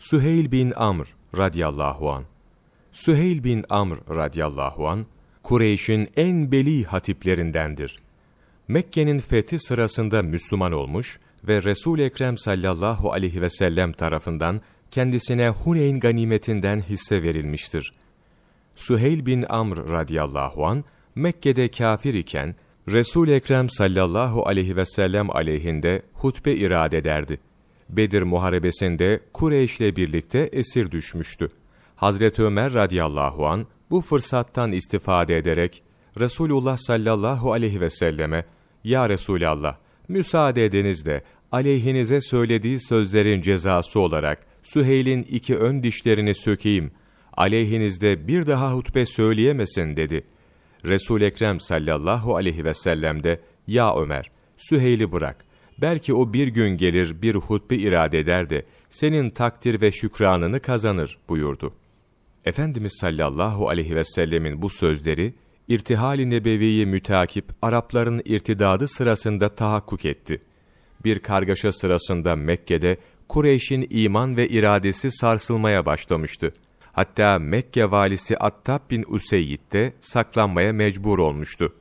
Süheyl bin Amr radıyallahu an. Süheyl bin Amr radıyallahu an Kureyş'in en beli hatiplerindendir. Mekke'nin fethi sırasında Müslüman olmuş ve Resul Ekrem sallallahu aleyhi ve sellem tarafından kendisine Huneyn ganimetinden hisse verilmiştir. Süheyl bin Amr radıyallahu an Mekke'de kafir iken Resul Ekrem sallallahu aleyhi ve sellem aleyhinde hutbe irade ederdi. Bedir Muharebesi'nde Kureyş ile birlikte esir düşmüştü. Hazreti Ömer radıyallahu an bu fırsattan istifade ederek Resulullah sallallahu aleyhi ve selleme "Ya Resulallah, müsaade ediniz de aleyhinize söylediği sözlerin cezası olarak Süheyl'in iki ön dişlerini sökeyim. Aleyhinizde bir daha hutbe söyleyemesin." dedi. Resul Ekrem sallallahu aleyhi ve sellem de "Ya Ömer, Süheyl'i bırak. Belki o bir gün gelir bir hutbe irade eder de senin takdir ve şükranını kazanır buyurdu. Efendimiz sallallahu aleyhi ve sellemin bu sözleri irtihal-i nebeviyi mütakip Arapların irtidadı sırasında tahakkuk etti. Bir kargaşa sırasında Mekke'de Kureyş'in iman ve iradesi sarsılmaya başlamıştı. Hatta Mekke valisi Attab bin Useyyid de saklanmaya mecbur olmuştu.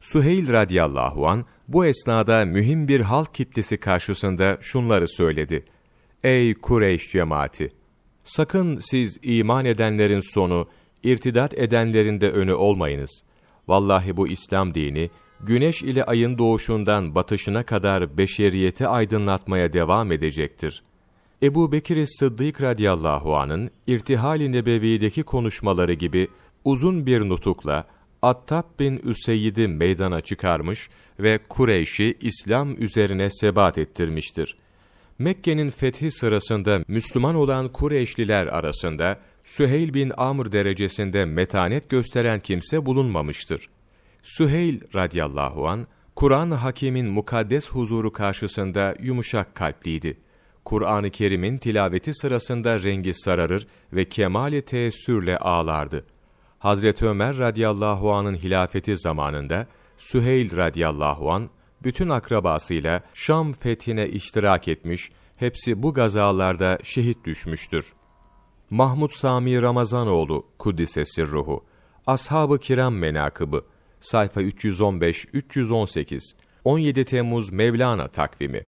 Süheyl radıyallahu an bu esnada mühim bir halk kitlesi karşısında şunları söyledi. Ey Kureyş cemaati! Sakın siz iman edenlerin sonu, irtidat edenlerin de önü olmayınız. Vallahi bu İslam dini, güneş ile ayın doğuşundan batışına kadar beşeriyeti aydınlatmaya devam edecektir. Ebu Bekir Sıddık radıyallahu anın irtihal-i nebevideki konuşmaları gibi uzun bir nutukla Attab bin Üseyd'i meydana çıkarmış ve Kureyş'i İslam üzerine sebat ettirmiştir. Mekke'nin fethi sırasında Müslüman olan Kureyşliler arasında Süheyl bin Amr derecesinde metanet gösteren kimse bulunmamıştır. Süheyl radıyallahu an Kur'an Hakim'in mukaddes huzuru karşısında yumuşak kalpliydi. Kur'an-ı Kerim'in tilaveti sırasında rengi sararır ve kemale teessürle ağlardı.'' Hazreti Ömer radıyallahu anın hilafeti zamanında Süheyl radıyallahu an bütün akrabasıyla Şam fethine iştirak etmiş, hepsi bu gazalarda şehit düşmüştür. Mahmud Sami Ramazanoğlu Kuddisesi Ruhu Ashab-ı Kiram Menakıbı sayfa 315-318 17 Temmuz Mevlana takvimi